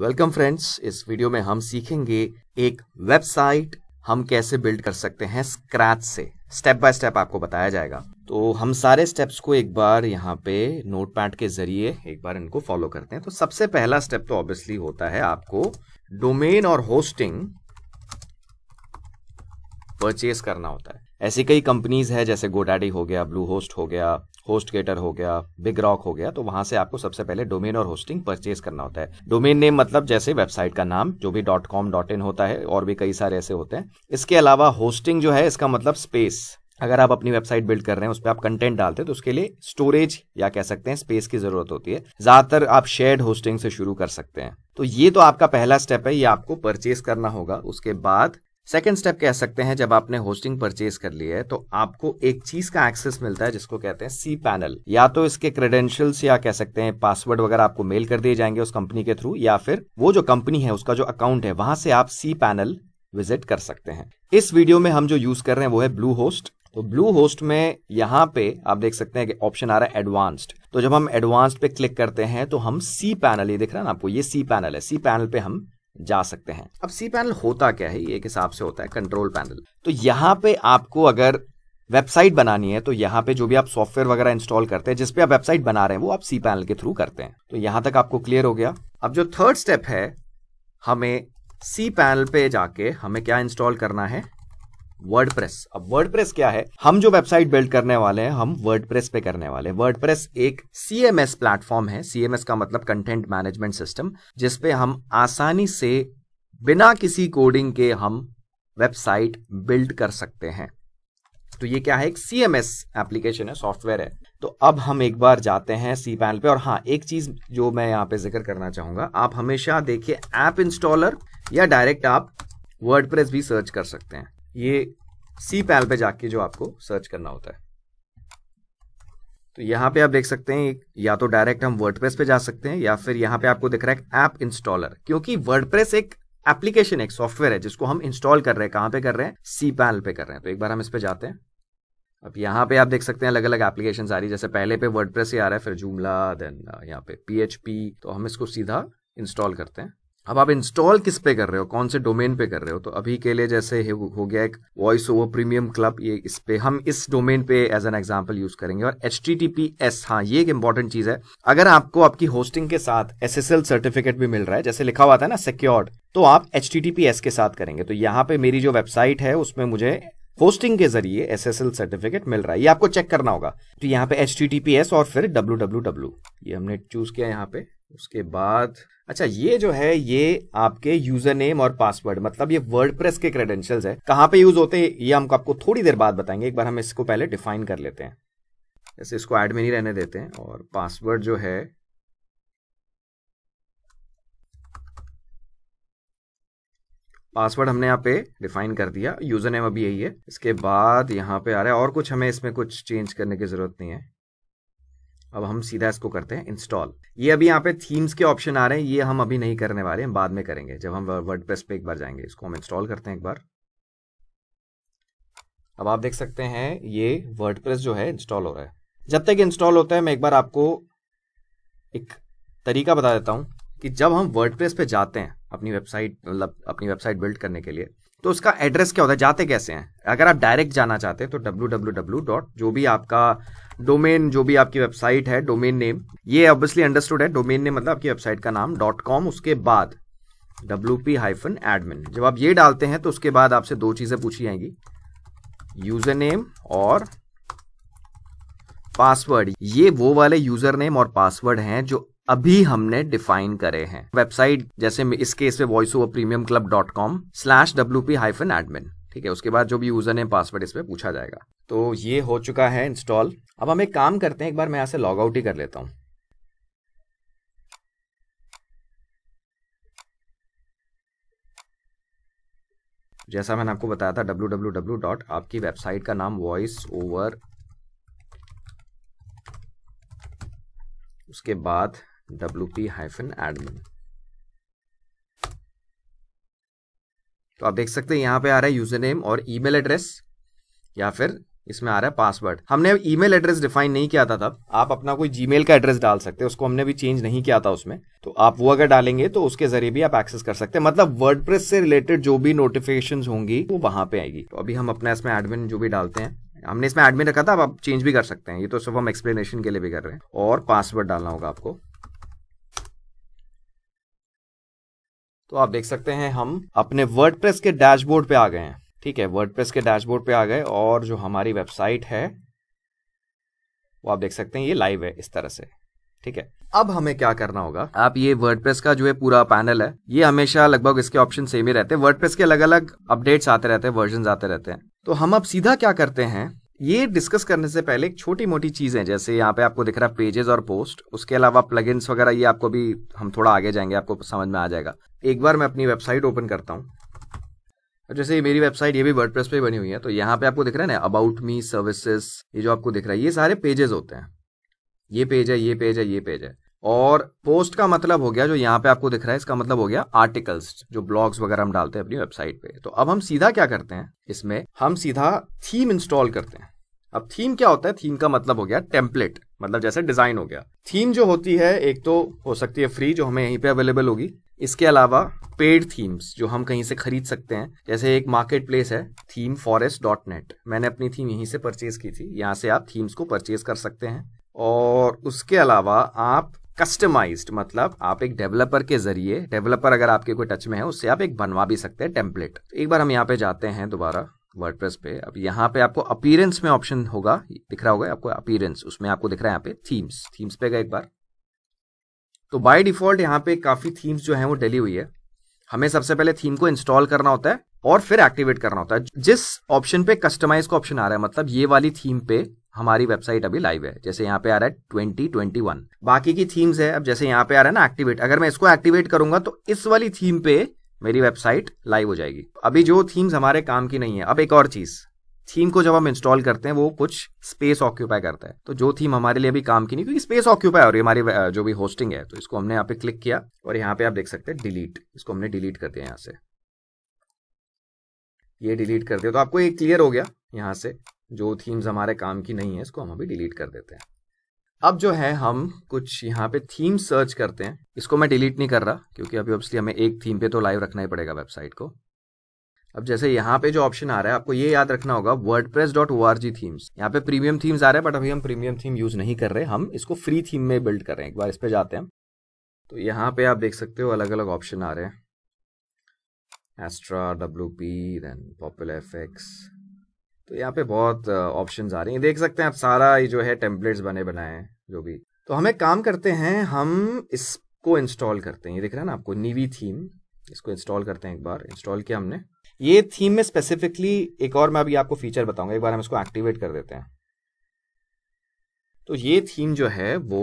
welcome friends इस video में हम सीखेंगे एक वेबसाइट हम कैसे बिल्ड कर सकते हैं स्क्रैच से स्टेप बाय स्टेप आपको बताया जाएगा तो हम सारे स्टेप्स को एक बार यहाँ पे नोटपैड के जरिए एक बार इनको फॉलो करते हैं तो सबसे पहला स्टेप तो ऑब्वियसली होता है आपको डोमेन और होस्टिंग परचेज करना होता है ऐसी कई कंपनीज है जैसे गोडाडी हो गया ब्लू होस्ट हो गया होस्ट गेटर हो गया बिग रॉक हो गया तो वहां से आपको सबसे पहले डोमेन और होस्टिंग परचेज करना होता है डोमेन नेम मतलब जैसे वेबसाइट का नाम जो भी डॉट कॉम डॉट इन होता है और भी कई सारे ऐसे होते हैं इसके अलावा होस्टिंग जो है इसका मतलब स्पेस अगर आप अपनी वेबसाइट बिल्ड कर रहे हैं उस पर आप कंटेंट डालते हैं तो उसके लिए स्टोरेज या कह सकते हैं स्पेस की जरूरत होती है ज्यादातर आप शेयर्ड होस्टिंग से शुरू कर सकते हैं तो ये तो आपका पहला स्टेप है ये आपको परचेज करना होगा उसके बाद सेकेंड स्टेप कह सकते हैं जब आपने होस्टिंग परचेज कर ली है तो आपको एक चीज का एक्सेस मिलता है जिसको कहते हैं सी पैनल या तो इसके क्रेडेंशियल्स या कह सकते हैं पासवर्ड वगैरह आपको मेल कर दिए जाएंगे उस कंपनी के थ्रू या फिर वो जो कंपनी है उसका जो अकाउंट है वहां से आप सी पैनल विजिट कर सकते हैं इस वीडियो में हम जो यूज कर रहे हैं वो है ब्लू होस्ट तो ब्लू होस्ट में यहाँ पे आप देख सकते हैं कि ऑप्शन आ रहा है एडवांस्ड तो जब हम एडवांस्ड पे क्लिक करते हैं तो हम सी पैनल ये दिख रहा है ना आपको ये सी पैनल है सी पैनल पे हम जा सकते हैं अब सी पैनल होता क्या है ये एक हिसाब से होता है कंट्रोल पैनल तो यहाँ पे आपको अगर वेबसाइट बनानी है तो यहाँ पे जो भी आप सॉफ्टवेयर वगैरह इंस्टॉल करते हैं जिसपे आप वेबसाइट बना रहे हैं वो आप सी पैनल के थ्रू करते हैं तो यहाँ तक आपको क्लियर हो गया अब जो थर्ड स्टेप है हमें सी पैनल पे जाके हमें क्या इंस्टॉल करना है वर्डप्रेस अब वर्डप्रेस क्या है हम जो वेबसाइट बिल्ड करने वाले हैं हम वर्डप्रेस पे करने वाले हैं वर्डप्रेस एक सीएमएस प्लेटफॉर्म है सीएमएस का मतलब कंटेंट मैनेजमेंट सिस्टम जिसपे हम आसानी से बिना किसी कोडिंग के हम वेबसाइट बिल्ड कर सकते हैं तो ये क्या है एक सी एम एस एप्लीकेशन है सॉफ्टवेयर है तो अब हम एक बार जाते हैं सी पैनल पे और हाँ एक चीज जो मैं यहाँ पे जिक्र करना चाहूंगा आप हमेशा देखिए ऐप इंस्टॉलर या डायरेक्ट आप वर्डप्रेस भी सर्च कर सकते हैं ये सी पैल पे जाके जो आपको सर्च करना होता है तो यहां पे आप देख सकते हैं या तो डायरेक्ट हम वर्डप्रेस पे जा सकते हैं या फिर यहां पे आपको दिख रहा है ऐप इंस्टॉलर क्योंकि वर्डप्रेस एक एप्लीकेशन एक सॉफ्टवेयर है जिसको हम इंस्टॉल कर रहे हैं कहां पे कर रहे हैं सी पैल पे कर रहे हैं तो एक बार हम इस पे जाते हैं अब यहां पे आप देख सकते हैं अलग अलग एप्लीकेशन आ रही है जैसे पहले पे वर्डप्रेस ही आ रहा है फिर जूमला देन यहाँ पे पी तो हम इसको सीधा इंस्टॉल करते हैं अब आप इंस्टॉल किस पे कर रहे हो कौन से डोमेन पे कर रहे हो तो अभी के लिए जैसे हो गया एक वॉइस ओवर प्रीमियम क्लब ये इस पे हम इस डोमेन पे एज एन एग्जाम्पल यूज करेंगे और H T T P S हाँ ये एक इंपॉर्टेंट चीज है अगर आपको आपकी होस्टिंग के साथ एस एस एल सर्टिफिकेट भी मिल रहा है जैसे लिखा हुआ था ना सिक्योर्ड तो आप H T T P S के साथ करेंगे तो यहाँ पे मेरी जो वेबसाइट है उसमें मुझे होस्टिंग के जरिए एस एस एल सर्टिफिकेट मिल रहा है ये आपको चेक करना होगा तो यहाँ पे H T T P S और फिर डब्ल्यू डब्ल्यू डब्ल्यू ये हमने चूज किया यहाँ पे उसके बाद अच्छा ये जो है ये आपके यूजर नेम और पासवर्ड मतलब ये प्रेस के क्रेडेंशियल्स है कहाँ पे यूज होते हैं ये हम आपको थोड़ी देर बाद बताएंगे एक बार हम इसको पहले डिफाइन कर लेते हैं जैसे इसको एड में नहीं रहने देते हैं और पासवर्ड जो है पासवर्ड हमने यहाँ पे डिफाइन कर दिया यूजर नेम अभी यही है इसके बाद यहाँ पे आ रहा है और कुछ हमें इसमें कुछ चेंज करने की जरूरत नहीं है अब हम सीधा इसको करते हैं इंस्टॉल ये अभी यहाँ पे थीम्स के ऑप्शन आ रहे हैं ये हम अभी नहीं करने वाले हैं बाद में करेंगे जब हम वर्ड पे एक बार जाएंगे इसको हम इंस्टॉल करते हैं एक बार अब आप देख सकते हैं ये वर्ड जो है इंस्टॉल हो रहा है जब तक इंस्टॉल होता है मैं एक बार आपको एक तरीका बता देता हूँ कि जब हम वर्ड पे जाते हैं अपनी वेबसाइट मतलब अपनी वेबसाइट बिल्ड करने के लिए तो उसका एड्रेस क्या होता है जाते कैसे हैं अगर आप डायरेक्ट जाना चाहते हैं तो डब्ल्यू डॉट जो भी आपका डोमेन जो भी आपकी वेबसाइट है डोमेन नेम ये ऑब्वियसली अंडरस्टूड है डोमेन नेम मतलब आपकी वेबसाइट का नाम डॉट कॉम उसके बाद डब्ल्यू पी हाइफन एडमिन जब आप ये डालते हैं तो उसके बाद आपसे दो चीज़ें पूछी जाएंगी यूजर नेम और पासवर्ड ये वो वाले यूजर नेम और पासवर्ड हैं जो अभी हमने डिफाइन करे हैं वेबसाइट जैसे इस केस में voice over premium club dot com slash W P hyphen admin ठीक है उसके बाद जो भी यूजर ने पासवर्ड इसमें पूछा जाएगा तो ये हो चुका है इंस्टॉल अब हम एक काम करते हैं एक बार मैं यहां से लॉग आउट ही कर लेता हूं जैसा मैंने आपको बताया था डब्ल्यू डब्ल्यू डब्ल्यू डॉट आपकी वेबसाइट का नाम वॉइस ओवर उसके बाद wp-admin तो आप देख सकते हैं यहां पे आ रहा है यूजर नेम और ईमेल एड्रेस या फिर इसमें आ रहा है पासवर्ड हमने ईमेल एड्रेस डिफाइन नहीं किया था तब आप अपना कोई जीमेल का एड्रेस डाल सकते हैं उसको हमने भी चेंज नहीं किया था उसमें तो आप वो अगर डालेंगे तो उसके जरिए भी आप एक्सेस कर सकते हैं मतलब वर्डप्रेस से रिलेटेड जो भी नोटिफिकेशन होंगी वो वहां पे आएगी तो अभी हम अपना इसमें एडमिन जो भी डालते हैं हमने इसमें एडमिन रखा था अब आप चेंज भी कर सकते हैं ये तो सब हम एक्सप्लेनेशन के लिए भी कर रहे हैं और पासवर्ड डालना होगा आपको तो आप देख सकते हैं हम अपने वर्डप्रेस के डैशबोर्ड पे आ गए हैं ठीक है वर्डप्रेस के डैशबोर्ड पे आ गए और जो हमारी वेबसाइट है वो आप देख सकते हैं ये लाइव है इस तरह से ठीक है अब हमें क्या करना होगा आप ये वर्डप्रेस का जो है पूरा पैनल है ये हमेशा लगभग इसके ऑप्शन सेम ही रहते हैं वर्डप्रेस के अलग अलग अपडेट्स आते रहते हैं वर्जन आते रहते हैं तो हम अब सीधा क्या करते हैं ये डिस्कस करने से पहले एक छोटी मोटी चीज़ है जैसे यहाँ पे आपको दिख रहा है पेजेस और पोस्ट उसके अलावा प्लग वगैरह ये आपको भी हम थोड़ा आगे जाएंगे आपको समझ में आ जाएगा एक बार मैं अपनी वेबसाइट ओपन करता हूँ जैसे ये मेरी वेबसाइट ये भी वर्ड पे बनी हुई है तो यहाँ पे आपको दिख रहा है ना अबाउट मी सर्विसेस ये जो आपको दिख रहा है ये सारे पेजेस होते हैं ये पेज है ये पेज है ये पेज है और पोस्ट का मतलब हो गया जो यहाँ पे आपको दिख रहा है इसका मतलब हो गया आर्टिकल्स जो ब्लॉग्स वगैरह हम डालते हैं अपनी वेबसाइट पे तो अब हम सीधा क्या करते हैं इसमें हम सीधा थीम इंस्टॉल करते हैं अब थीम क्या होता है थीम का मतलब हो गया टेम्पलेट मतलब जैसे डिजाइन हो गया थीम जो होती है एक तो हो सकती है फ्री जो हमें यहीं पे अवेलेबल होगी इसके अलावा पेड थीम्स जो हम कहीं से खरीद सकते हैं जैसे एक मार्केट प्लेस है थीम फॉरेस्ट डॉट नेट मैंने अपनी थीम यहीं से परचेज की थी यहाँ से आप थीम्स को परचेज कर सकते हैं और उसके अलावा आप कस्टमाइज्ड मतलब आप एक डेवलपर के जरिए डेवलपर अगर आपके कोई टच में है उससे आप एक बनवा भी सकते हैं टेम्पलेट एक बार हम यहाँ पे जाते हैं दोबारा प्रेस पे अब यहाँ पे आपको अपीरेंस में ऑप्शन होगा दिख रहा होगा आपको अपीयरेंस उसमें आपको दिख रहा है यहाँ पे थीम्स थीम्स पे गए एक बार तो बाय डिफॉल्ट यहाँ पे काफी थीम्स जो है वो डली हुई है हमें सबसे पहले थीम को इंस्टॉल करना होता है और फिर एक्टिवेट करना होता है जिस ऑप्शन पे कस्टमाइज का ऑप्शन आ रहा है मतलब ये वाली थीम पे हमारी वेबसाइट अभी लाइव है जैसे यहाँ पे आ रहा है ट्वेंटी ट्वेंटी वन बाकी की थीम्स है अब जैसे यहाँ पे आ रहा है ना एक्टिवेट अगर मैं इसको एक्टिवेट करूंगा तो इस वाली थीम पे मेरी वेबसाइट लाइव हो जाएगी अभी जो थीम्स हमारे काम की नहीं है अब एक और चीज थीम को जब हम इंस्टॉल करते हैं वो कुछ स्पेस ऑक्यूपाई करता है तो जो थीम हमारे लिए अभी काम की नहीं क्योंकि स्पेस ऑक्यूपाई हो रही है हमारी जो भी होस्टिंग है तो इसको हमने यहाँ पे क्लिक किया और यहाँ पे आप देख सकते हैं डिलीट इसको हमने डिलीट कर दिया यहाँ से ये डिलीट कर दिया तो आपको ये क्लियर हो गया यहाँ से जो थीम्स हमारे काम की नहीं है इसको हम अभी डिलीट कर देते हैं अब जो है हम कुछ यहाँ पे थीम सर्च करते हैं इसको मैं डिलीट नहीं कर रहा क्योंकि अभी ऑब्वियसली हमें एक थीम पे तो लाइव रखना ही पड़ेगा वेबसाइट को अब जैसे यहाँ पे जो ऑप्शन आ रहा है आपको ये याद रखना होगा WordPress dot O R G themes यहाँ पे प्रीमियम थीम्स आ रहे हैं बट अभी हम प्रीमियम थीम यूज नहीं कर रहे हम इसको फ्री थीम में बिल्ड कर रहे हैं एक बार इस पर जाते हैं तो यहाँ पे आप देख सकते हो अलग अलग ऑप्शन आ रहे हैं Astra W P then popular F X तो यहाँ पे बहुत ऑप्शन आ रही हैं देख सकते हैं आप सारा ये जो है टेम्पलेट्स बने बनाए हैं जो भी तो हमें काम करते हैं हम इसको इंस्टॉल करते हैं ये दिख रहा है ना आपको नीवी थीम इसको इंस्टॉल करते हैं एक बार इंस्टॉल किया हमने ये थीम में स्पेसिफिकली एक और मैं अभी आपको फीचर बताऊंगा एक बार हम इसको एक्टिवेट कर देते हैं तो ये थीम जो है वो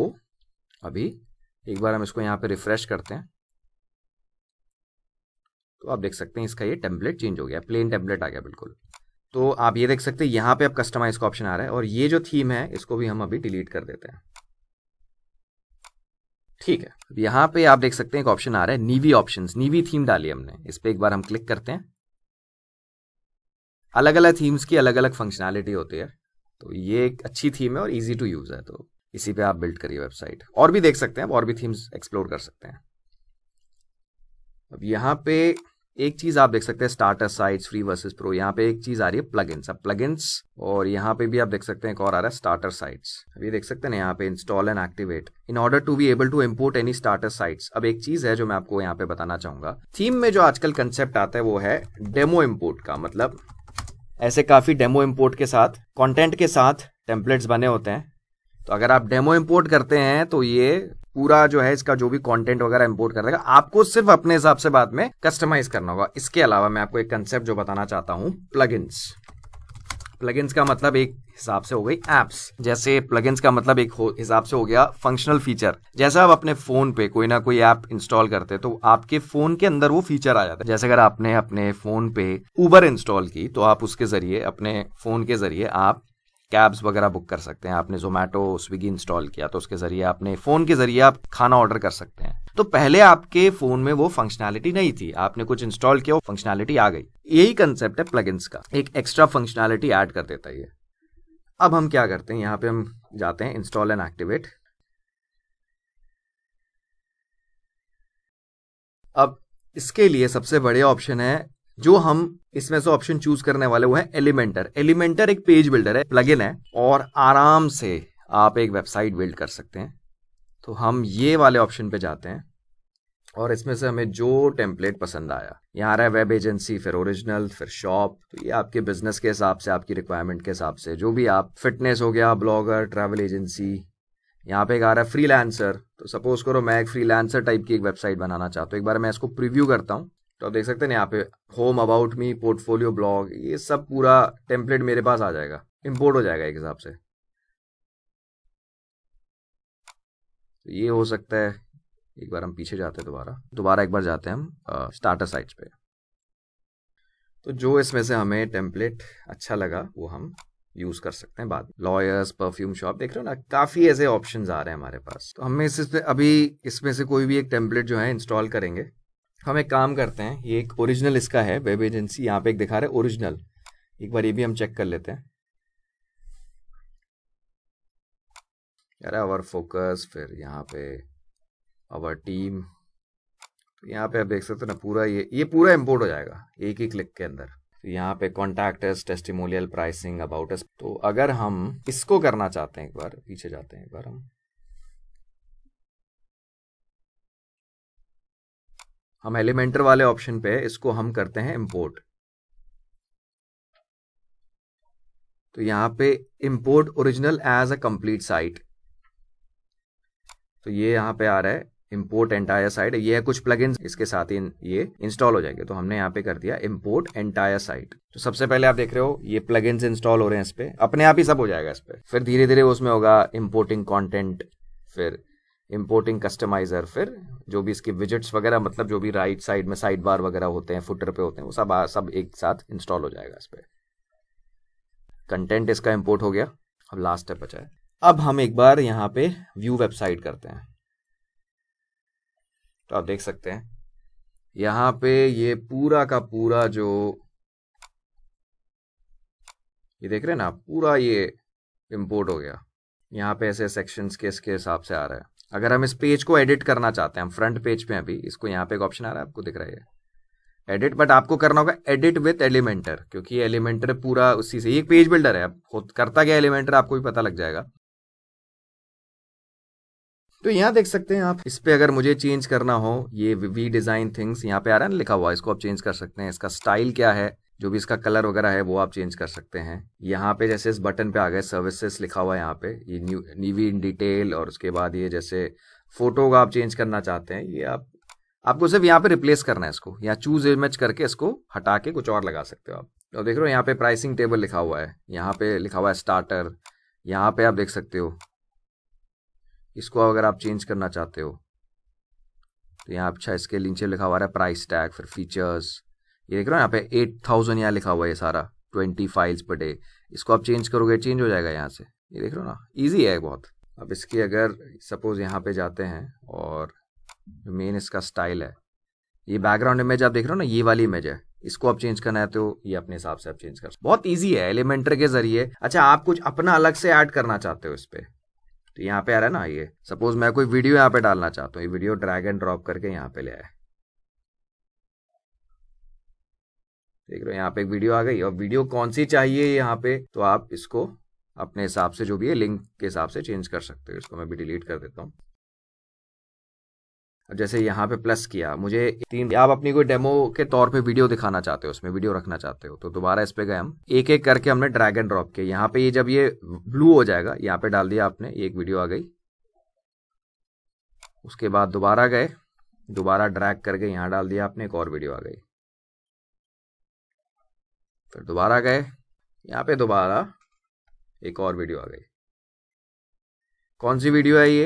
अभी एक बार हम इसको यहाँ पे रिफ्रेश करते हैं तो आप देख सकते हैं इसका ये टेम्पलेट चेंज हो गया प्लेन टेम्पलेट आ गया बिल्कुल तो आप ये देख सकते हैं यहाँ पे अब कस्टमाइज का ऑप्शन आ रहा है और ये जो थीम है इसको भी हम अभी डिलीट कर देते हैं ठीक है यहाँ पे आप देख सकते हैं एक ऑप्शन आ रहा है नीवी ऑप्शन नीवी थीम डाली हमने इस पर एक बार हम क्लिक करते हैं अलग अलग थीम्स की अलग अलग फंक्शनैलिटी होती है तो ये एक अच्छी थीम है और इजी टू यूज है तो इसी पे आप बिल्ड करिए वेबसाइट और भी देख सकते हैं और भी थीम्स एक्सप्लोर कर सकते हैं अब यहाँ पे एक चीज आप देख सकते हैं starter site free versus pro यहाँ पे एक चीज आ रही है प्लगइन्स अब प्लग और यहाँ पे भी आप देख सकते हैं एक और आ रहा है स्टार्टर साइट्स अभी देख सकते हैं यहाँ पे install and activate in order to be able to import any starter sites अब एक चीज है जो मैं आपको यहाँ पे बताना चाहूंगा थीम में जो आजकल कंसेप्ट आता है वो है डेमो इम्पोर्ट का मतलब ऐसे काफी डेमो इम्पोर्ट के साथ कॉन्टेंट के साथ टेम्पलेट्स बने होते हैं तो अगर आप डेमो इम्पोर्ट करते हैं तो ये पूरा जो है इसका जो भी कंटेंट वगैरह इंपोर्ट कर देगा आपको सिर्फ अपने हिसाब से बाद में कस्टमाइज करना होगा इसके अलावा मैं आपको एक कंसेप्ट जो बताना चाहता हूँ प्लगइन्स प्लगइन्स का मतलब एक हिसाब से हो गई एप्स जैसे प्लगइन्स का मतलब एक हिसाब से हो गया फंक्शनल फीचर जैसे आप अपने फोन पे कोई ना कोई ऐप इंस्टॉल करते हैं तो आपके फोन के अंदर वो फीचर आ जाता है जैसे अगर आपने अपने फोन पे उबर इंस्टॉल की तो आप उसके जरिए अपने फोन के जरिए आप कैब्स वगैरह बुक कर सकते हैं आपने जोमेटो स्विगी इंस्टॉल किया तो उसके जरिए आपने फोन के जरिए आप खाना ऑर्डर कर सकते हैं तो पहले आपके फोन में वो फंक्शनैलिटी नहीं थी आपने कुछ इंस्टॉल किया वो फंक्शनैलिटी आ गई यही कंसेप्ट है प्लगइन्स का एक एक्स्ट्रा फंक्शनैलिटी ऐड कर देता है अब हम क्या करते हैं यहाँ पे हम जाते हैं इंस्टॉल एंड एक्टिवेट अब इसके लिए सबसे बड़े ऑप्शन है जो हम इसमें से ऑप्शन चूज करने वाले वो है एलिमेंटर एलिमेंटर एक पेज बिल्डर है प्लगइन है और आराम से आप एक वेबसाइट बिल्ड कर सकते हैं तो हम ये वाले ऑप्शन पे जाते हैं और इसमें से हमें जो टेम्पलेट पसंद आया यहाँ आ रहा है वेब एजेंसी फिर ओरिजिनल फिर शॉप तो ये आपके बिजनेस के हिसाब से आपकी रिक्वायरमेंट के हिसाब से जो भी आप फिटनेस हो गया ब्लॉगर ट्रैवल एजेंसी यहाँ पे एक आ रहा है फ्री तो सपोज करो मैं एक फ्री टाइप की एक वेबसाइट बनाना चाहता हूँ एक बार मैं इसको प्रिव्यू करता हूँ तो आप देख सकते हैं यहाँ पे home about me portfolio blog ये सब पूरा टेम्पलेट मेरे पास आ जाएगा इम्पोर्ट हो जाएगा एक हिसाब से तो ये हो सकता है एक बार हम पीछे जाते हैं दोबारा दोबारा एक बार जाते हैं हम स्टार्टर साइट पे तो जो इसमें से हमें टेम्पलेट अच्छा लगा वो हम यूज कर सकते हैं बाद लॉयर्स परफ्यूम शॉप देख रहे हो ना काफी ऐसे ऑप्शन आ रहे हैं हमारे पास तो हमें इससे अभी इसमें से कोई भी एक टेम्पलेट जो है इंस्टॉल करेंगे हम एक काम करते हैं ये एक ओरिजिनल इसका है वेब एजेंसी यहाँ पे एक दिखा रहे ओरिजिनल एक बार ये भी हम चेक कर लेते हैं यार अवर फोकस फिर यहाँ पे अवर टीम यहाँ पे आप देख सकते हो ना पूरा ये ये पूरा इम्पोर्ट हो जाएगा एक ही क्लिक के अंदर तो यहाँ पे कॉन्टैक्टस टेस्टिमोनियल प्राइसिंग अबाउट तो अगर हम इसको करना चाहते हैं एक बार पीछे जाते हैं एक बार हम हम एलिमेंटर वाले ऑप्शन पे इसको हम करते हैं इम्पोर्ट तो यहां पे import original as a complete site तो ये यहां पे आ रहा है इम्पोर्ट एंटायर साइट ये है कुछ प्लगइन इसके साथ ही ये इंस्टॉल हो जाएंगे तो हमने यहाँ पे कर दिया इंपोर्ट एंटायर साइट तो सबसे पहले आप देख रहे हो ये प्लग इंस्टॉल हो रहे हैं इस पे अपने आप ही सब हो जाएगा इस पे फिर धीरे धीरे उसमें होगा इंपोर्टिंग कॉन्टेंट फिर इम्पोर्टिंग कस्टमाइजर फिर जो भी इसके विजिट्स वगैरह मतलब जो भी राइट साइड में साइड बार वगैरह होते हैं फुटर पे होते हैं वो सब आ, सब एक साथ इंस्टॉल हो जाएगा इस पर कंटेंट इसका इम्पोर्ट हो गया अब लास्ट स्टेप बचा है अब हम एक बार यहाँ पे व्यू वेबसाइट करते हैं तो आप देख सकते हैं यहाँ पे ये पूरा का पूरा जो ये देख रहे हैं ना पूरा ये इम्पोर्ट हो गया यहाँ पे ऐसे सेक्शंस के इसके हिसाब से आ रहा है अगर हम इस पेज को एडिट करना चाहते हैं हम फ्रंट पेज पे अभी इसको यहाँ पे एक ऑप्शन आ रहा है आपको दिख रहा है एडिट बट आपको करना होगा एडिट विथ एलिमेंटर क्योंकि एलिमेंटर पूरा उसी से एक पेज बिल्डर है खुद करता क्या एलिमेंटर आपको भी पता लग जाएगा तो यहाँ देख सकते हैं आप इस पर अगर मुझे चेंज करना हो ये वी डिजाइन थिंग्स यहाँ पे आ रहा है ना लिखा हुआ इसको आप चेंज कर सकते हैं इसका स्टाइल क्या है जो भी इसका कलर वगैरह है वो आप चेंज कर सकते हैं यहाँ पे जैसे इस बटन पे आ गए सर्विसेज लिखा हुआ है यहाँ पे ये न्यू नीवी इन डिटेल और उसके बाद ये जैसे फोटो का आप चेंज करना चाहते हैं ये आप आपको सिर्फ यहाँ पे रिप्लेस करना है इसको यहाँ चूज इमेज करके इसको हटा के कुछ और लगा सकते हो आप और तो देख रहे हो यहाँ पे प्राइसिंग टेबल लिखा हुआ है यहाँ पे लिखा हुआ है स्टार्टर यहाँ पे आप देख सकते हो इसको अगर आप चेंज करना चाहते हो तो यहाँ अच्छा इसके नीचे लिखा हुआ है प्राइस टैग फिर फीचर्स ये देख रहे हो यहाँ पे एट थाउजेंड यहाँ लिखा हुआ है सारा ट्वेंटी फाइल्स पर डे इसको आप चेंज करोगे चेंज हो जाएगा यहाँ से ये देख रहे हो ना ईजी है बहुत अब इसकी अगर सपोज यहाँ पे जाते हैं और मेन इसका स्टाइल है ये बैकग्राउंड इमेज आप देख रहे हो ना ये वाली इमेज है इसको आप चेंज करना है तो ये अपने हिसाब से आप चेंज कर बहुत ईजी है एलिमेंटर के जरिए अच्छा आप कुछ अपना अलग से ऐड करना चाहते हो इस पर तो यहाँ पे आ रहा है ना ये सपोज मैं कोई वीडियो यहाँ पे डालना चाहता हूँ ये वीडियो ड्रैग एंड ड्रॉप करके यहाँ पे ले आया देख रहे हो यहाँ पे एक वीडियो आ गई और वीडियो कौन सी चाहिए यहाँ पे तो आप इसको अपने हिसाब से जो भी है लिंक के हिसाब से चेंज कर सकते हो इसको मैं भी डिलीट कर देता हूँ जैसे यहाँ पे प्लस किया मुझे तीन आप अपनी कोई डेमो के तौर पे वीडियो दिखाना चाहते हो उसमें वीडियो रखना चाहते हो तो दोबारा इस पे गए हम एक एक करके हमने ड्रैग एंड ड्रॉप किया यहाँ पे ये जब ये ब्लू हो जाएगा यहाँ पे डाल दिया आपने एक वीडियो आ गई उसके बाद दोबारा गए दोबारा ड्रैग करके यहाँ डाल दिया आपने एक और वीडियो आ गई फिर तो दोबारा गए यहाँ पे दोबारा एक और वीडियो आ गई कौन सी वीडियो है ये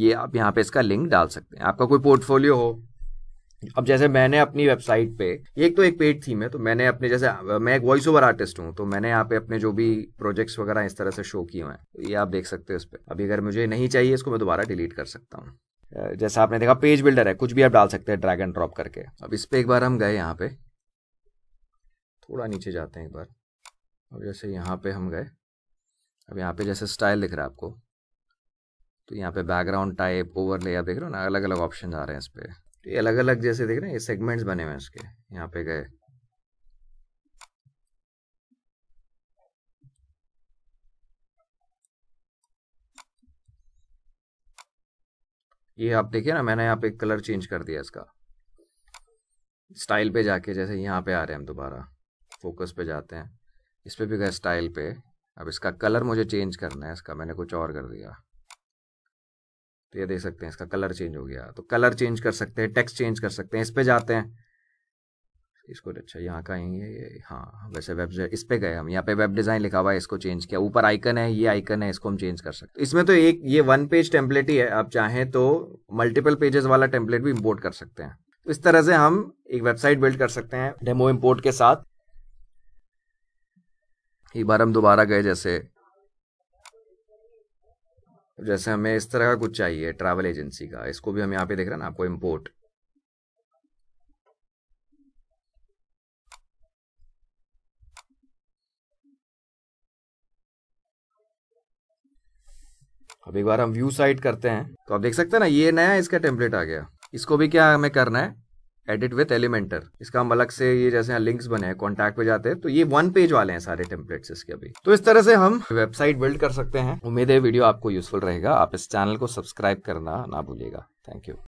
ये आप यहाँ पे इसका लिंक डाल सकते हैं आपका कोई पोर्टफोलियो हो अब जैसे मैंने अपनी वेबसाइट पे एक तो एक पेड थीम है तो मैंने अपने जैसे मैं एक वॉइस ओवर आर्टिस्ट हूँ तो मैंने यहाँ पे अपने जो भी प्रोजेक्ट्स वगैरह इस तरह से शो किए हैं तो ये आप देख सकते हैं इस पर अभी अगर मुझे नहीं चाहिए इसको मैं दोबारा डिलीट कर सकता हूँ जैसा आपने देखा पेज बिल्डर है कुछ भी आप डाल सकते हैं ड्रैग ड्रॉप करके अब इस पर एक बार हम गए यहाँ पे थोड़ा नीचे जाते हैं एक बार अब जैसे यहाँ पे हम गए अब यहाँ पे जैसे स्टाइल दिख रहा है आपको तो यहाँ पे बैकग्राउंड टाइप ओवरले आप देख रहे हो ना अलग अलग ऑप्शन आ रहे हैं इस पर तो ये अलग अलग जैसे देख रहे हैं ये सेगमेंट्स बने हुए हैं इसके यहाँ पे गए ये आप देखिए ना मैंने यहाँ पे कलर चेंज कर दिया इसका स्टाइल पे जाके जैसे यहाँ पे आ रहे हैं हम दोबारा फोकस पे जाते हैं इस पर भी गए स्टाइल पे अब इसका कलर मुझे चेंज करना है इसका मैंने कुछ और कर दिया तो ये देख सकते हैं इसका कलर चेंज हो गया तो कलर चेंज कर सकते हैं टेक्स्ट चेंज कर सकते हैं इस पर जाते हैं इसको अच्छा यहाँ का ही है ये हाँ वैसे वेब इस पे गए हम यहाँ पे वेब डिज़ाइन लिखा हुआ है इसको चेंज किया ऊपर आइकन है ये आइकन है इसको हम चेंज कर सकते हैं इसमें तो एक ये वन पेज टेम्पलेट ही है आप चाहें तो मल्टीपल पेजेस वाला टेम्पलेट भी इम्पोर्ट कर सकते हैं तो इस तरह से हम एक वेबसाइट बिल्ड कर सकते हैं डेमो इम्पोर्ट के साथ एक बार हम दोबारा गए जैसे जैसे हमें इस तरह का कुछ चाहिए ट्रैवल एजेंसी का इसको भी हम यहाँ पे देख रहे हैं ना आपको इम्पोर्ट अब एक बार हम व्यू साइट करते हैं तो आप देख सकते हैं ना ये नया इसका टेम्पलेट आ गया इसको भी क्या हमें करना है एडिट विथ एलिमेंटर इसका हम अलग से ये जैसे लिंक्स बने हैं कॉन्टैक्ट पे जाते हैं तो ये वन पेज वाले हैं सारे टेम्पलेट्स इसके अभी तो इस तरह से हम वेबसाइट बिल्ड कर सकते हैं उम्मीद है वीडियो आपको यूजफुल रहेगा आप इस चैनल को सब्सक्राइब करना ना भूलिएगा थैंक यू